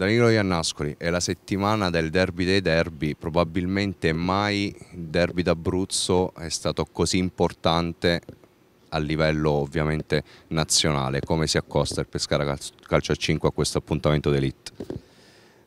Danilo Iannascoli è la settimana del derby dei derby, probabilmente mai il derby d'Abruzzo è stato così importante a livello ovviamente nazionale, come si accosta il Pescara Calcio a 5 a questo appuntamento d'elite?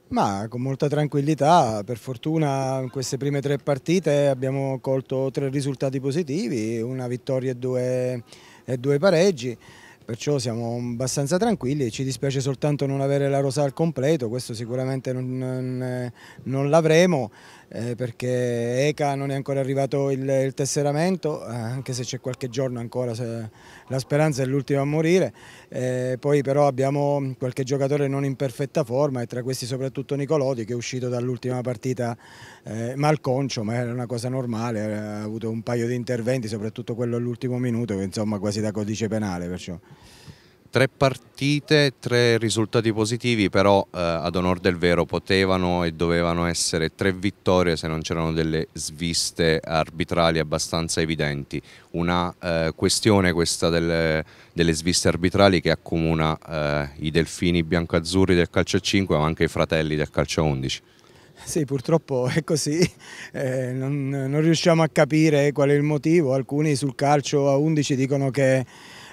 Ma con molta tranquillità, per fortuna in queste prime tre partite abbiamo colto tre risultati positivi, una vittoria e due, e due pareggi perciò siamo abbastanza tranquilli, ci dispiace soltanto non avere la rosa al completo, questo sicuramente non, non, eh, non l'avremo eh, perché ECA non è ancora arrivato il, il tesseramento, eh, anche se c'è qualche giorno ancora, se, la speranza è l'ultima a morire, eh, poi però abbiamo qualche giocatore non in perfetta forma e tra questi soprattutto Nicolodi che è uscito dall'ultima partita eh, malconcio, ma era una cosa normale, ha avuto un paio di interventi, soprattutto quello all'ultimo minuto, che insomma quasi da codice penale. Perciò tre partite, tre risultati positivi, però eh, ad onore del vero potevano e dovevano essere tre vittorie se non c'erano delle sviste arbitrali abbastanza evidenti. Una eh, questione questa delle, delle, sviste arbitrali che accomuna eh, i delfini bianco-azzurri del calcio 5 ma anche i fratelli del calcio 11. Sì, purtroppo è così, eh, non, non riusciamo a capire qual è il motivo, alcuni sul calcio a 11 dicono che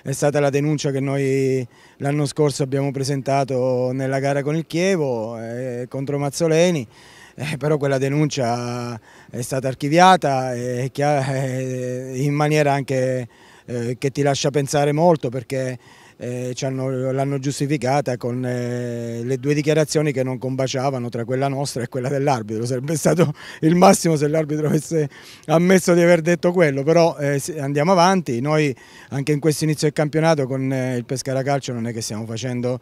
è stata la denuncia che noi l'anno scorso abbiamo presentato nella gara con il Chievo eh, contro Mazzoleni. Eh, però quella denuncia è stata archiviata eh, in maniera anche eh, che ti lascia pensare molto perché eh, l'hanno giustificata con eh, le due dichiarazioni che non combaciavano tra quella nostra e quella dell'arbitro. Sarebbe stato il massimo se l'arbitro avesse ammesso di aver detto quello, però eh, andiamo avanti. Noi anche in questo inizio del campionato con eh, il Pescara Calcio non è che stiamo facendo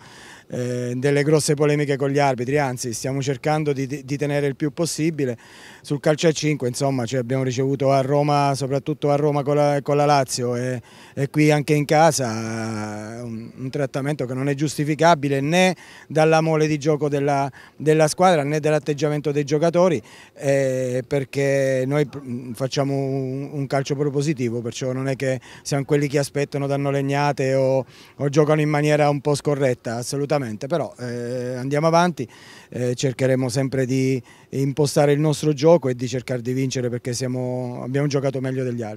eh, delle grosse polemiche con gli arbitri, anzi stiamo cercando di, di tenere il più possibile. Sul calcio a 5 insomma, cioè abbiamo ricevuto a Roma, soprattutto a Roma con la, con la Lazio e, e qui anche in casa un, un, trattamento che non è giustificabile né dalla mole di gioco della, della squadra né dall'atteggiamento dei giocatori eh, perché noi mm, facciamo un, un, calcio propositivo, perciò non è che siamo quelli che aspettano, danno legnate o, o giocano in maniera un po' scorretta, assolutamente, però eh, andiamo avanti, eh, cercheremo sempre di impostare il nostro gioco e di cercare di vincere perché siamo, abbiamo giocato meglio degli altri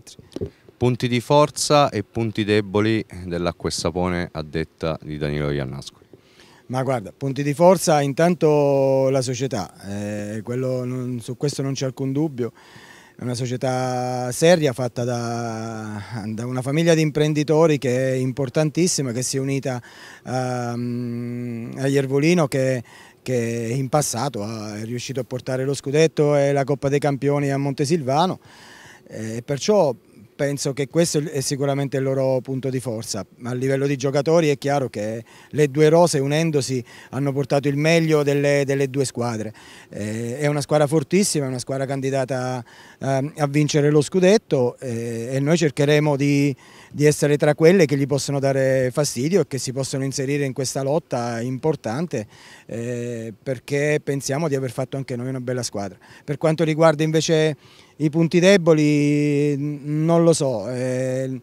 punti di forza e punti deboli dell'acqua e sapone a detta di Danilo Iannascoli. Ma guarda, punti di forza intanto la società, eh, non, su questo non c'è alcun dubbio, è una società seria fatta da, da, una famiglia di imprenditori che è importantissima, che si è unita um, ehm, a Iervolino che, che in passato è riuscito a portare lo scudetto e la Coppa dei Campioni a Montesilvano, eh, perciò penso che questo è sicuramente il loro punto di forza. A livello di giocatori è chiaro che le due rose unendosi hanno portato il meglio delle, delle due squadre. Eh, è una squadra fortissima, è una squadra candidata eh, a vincere lo scudetto eh, e noi cercheremo di, di, essere tra quelle che gli possono dare fastidio e che si possono inserire in questa lotta importante eh, perché pensiamo di aver fatto anche noi una bella squadra. Per quanto riguarda invece i punti deboli non lo so, eh,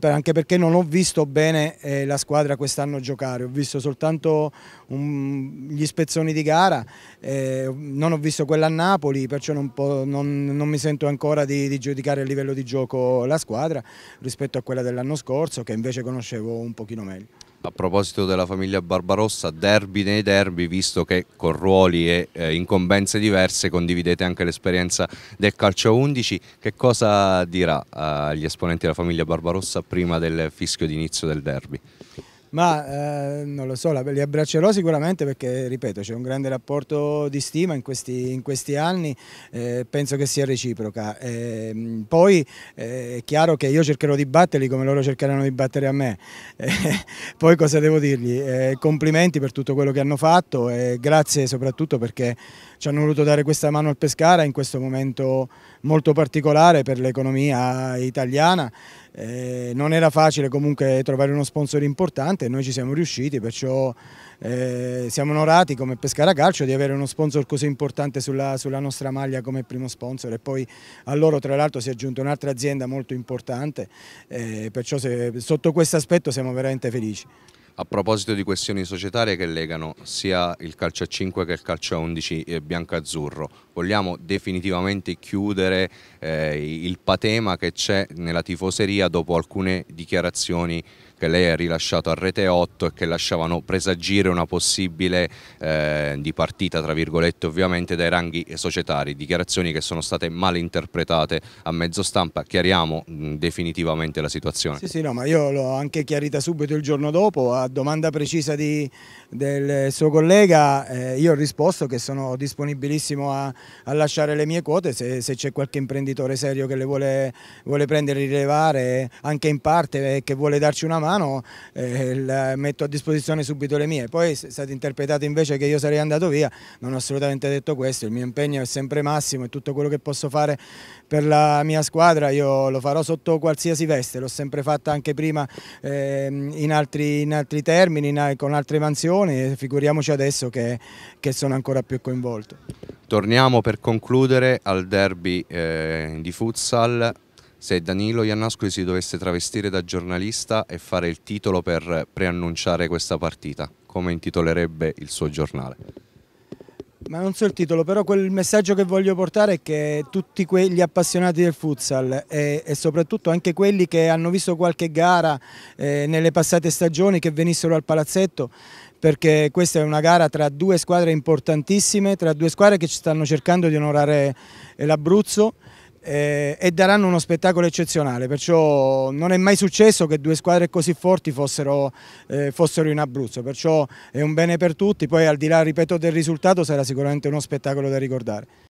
anche perché non ho visto bene eh, la squadra quest'anno giocare, ho visto soltanto un, gli spezzoni di gara, eh, non ho visto quella a Napoli, perciò non, po, non, non mi sento ancora di, di, giudicare a livello di gioco la squadra rispetto a quella dell'anno scorso che invece conoscevo un pochino meglio. A proposito della famiglia Barbarossa, derby nei derby, visto che con ruoli e eh, incombenze diverse condividete anche l'esperienza del calcio 11, che cosa dirà eh, agli esponenti della famiglia Barbarossa prima del fischio d'inizio del derby? ma eh, non lo so, li abbraccerò sicuramente perché, ripeto, c'è un grande rapporto di stima in questi, in questi anni, eh, penso che sia reciproca. Ehm, eh, poi è chiaro che io cercherò di batterli come loro cercheranno di battere a me, eh, poi cosa devo dirgli? Eh, complimenti per tutto quello che hanno fatto e grazie soprattutto perché ci hanno voluto dare questa mano al Pescara in questo momento molto particolare per l'economia italiana. Eh, non era facile comunque trovare uno sponsor importante e noi ci siamo riusciti, perciò eh, siamo onorati come Pescara Calcio di avere uno sponsor così importante sulla, sulla nostra maglia come primo sponsor e poi a loro tra l'altro si è aggiunta un'altra azienda molto importante, eh, perciò se, sotto questo aspetto siamo veramente felici. A proposito di questioni societarie che legano sia il calcio a 5 che il calcio a 11 eh, bianco-azzurro, vogliamo definitivamente chiudere eh, il patema che c'è nella tifoseria dopo alcune dichiarazioni che lei ha rilasciato a Rete 8 e che lasciavano presagire una possibile eh, dipartita, tra virgolette ovviamente, dai ranghi societari, dichiarazioni che sono state mal interpretate a mezzo stampa, chiariamo mh, mm, definitivamente la situazione. Sì, sì, no, ma io l'ho anche chiarita subito il giorno dopo, a domanda precisa di, del suo collega eh, io ho risposto che sono disponibilissimo a, a lasciare le mie quote se, se c'è qualche imprenditore serio che le vuole, vuole prendere, rilevare anche in parte e che vuole darci una mano mano eh, metto a disposizione subito le mie. Poi è stato interpretato invece che io sarei andato via, non ho assolutamente detto questo, il mio impegno è sempre massimo e tutto quello che posso fare per la mia squadra io lo farò sotto qualsiasi veste, l'ho sempre fatta anche prima eh, in, altri, in, altri, termini, in, con altre mansioni, figuriamoci adesso che, che sono ancora più coinvolto torniamo per concludere al derby eh, di futsal se Danilo Iannascoli si dovesse travestire da giornalista e fare il titolo per preannunciare questa partita, come intitolerebbe il suo giornale? Ma non so il titolo, però quel messaggio che voglio portare è che tutti quegli appassionati del futsal e, e soprattutto anche quelli che hanno visto qualche gara eh, nelle passate stagioni che venissero al palazzetto perché questa è una gara tra due squadre importantissime, tra due squadre che ci stanno cercando di onorare eh, l'Abruzzo eh, e daranno uno spettacolo eccezionale, perciò non è mai successo che due squadre così forti fossero, eh, fossero in Abruzzo, perciò è un bene per tutti, poi al di là ripeto, del risultato sarà sicuramente uno spettacolo da ricordare.